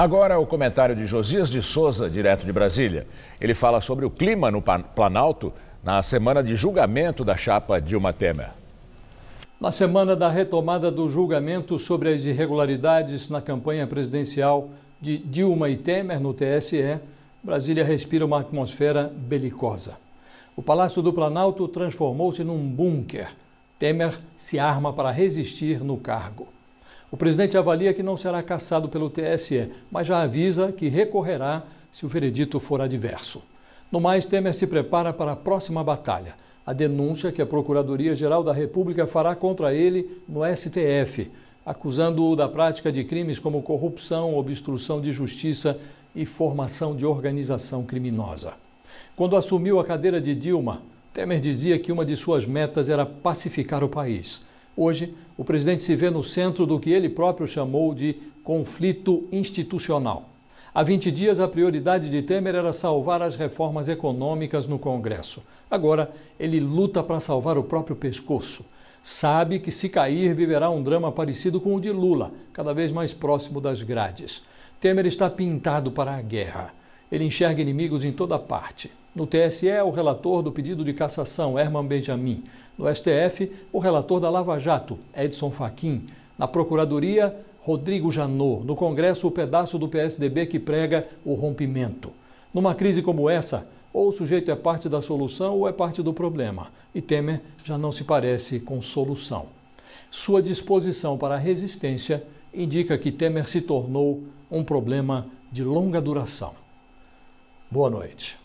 Agora o comentário de Josias de Souza, direto de Brasília. Ele fala sobre o clima no Planalto na semana de julgamento da chapa Dilma Temer. Na semana da retomada do julgamento sobre as irregularidades na campanha presidencial de Dilma e Temer no TSE, Brasília respira uma atmosfera belicosa. O Palácio do Planalto transformou-se num bunker. Temer se arma para resistir no cargo. O presidente avalia que não será cassado pelo TSE, mas já avisa que recorrerá se o veredito for adverso. No mais, Temer se prepara para a próxima batalha, a denúncia que a Procuradoria-Geral da República fará contra ele no STF, acusando-o da prática de crimes como corrupção, obstrução de justiça e formação de organização criminosa. Quando assumiu a cadeira de Dilma, Temer dizia que uma de suas metas era pacificar o país. Hoje, o presidente se vê no centro do que ele próprio chamou de conflito institucional. Há 20 dias, a prioridade de Temer era salvar as reformas econômicas no Congresso. Agora, ele luta para salvar o próprio pescoço. Sabe que, se cair, viverá um drama parecido com o de Lula, cada vez mais próximo das grades. Temer está pintado para a guerra. Ele enxerga inimigos em toda parte. No TSE, o relator do pedido de cassação, Herman Benjamin. No STF, o relator da Lava Jato, Edson Fachin. Na Procuradoria, Rodrigo Janot. No Congresso, o pedaço do PSDB que prega o rompimento. Numa crise como essa, ou o sujeito é parte da solução ou é parte do problema. E Temer já não se parece com solução. Sua disposição para a resistência indica que Temer se tornou um problema de longa duração. Boa noite.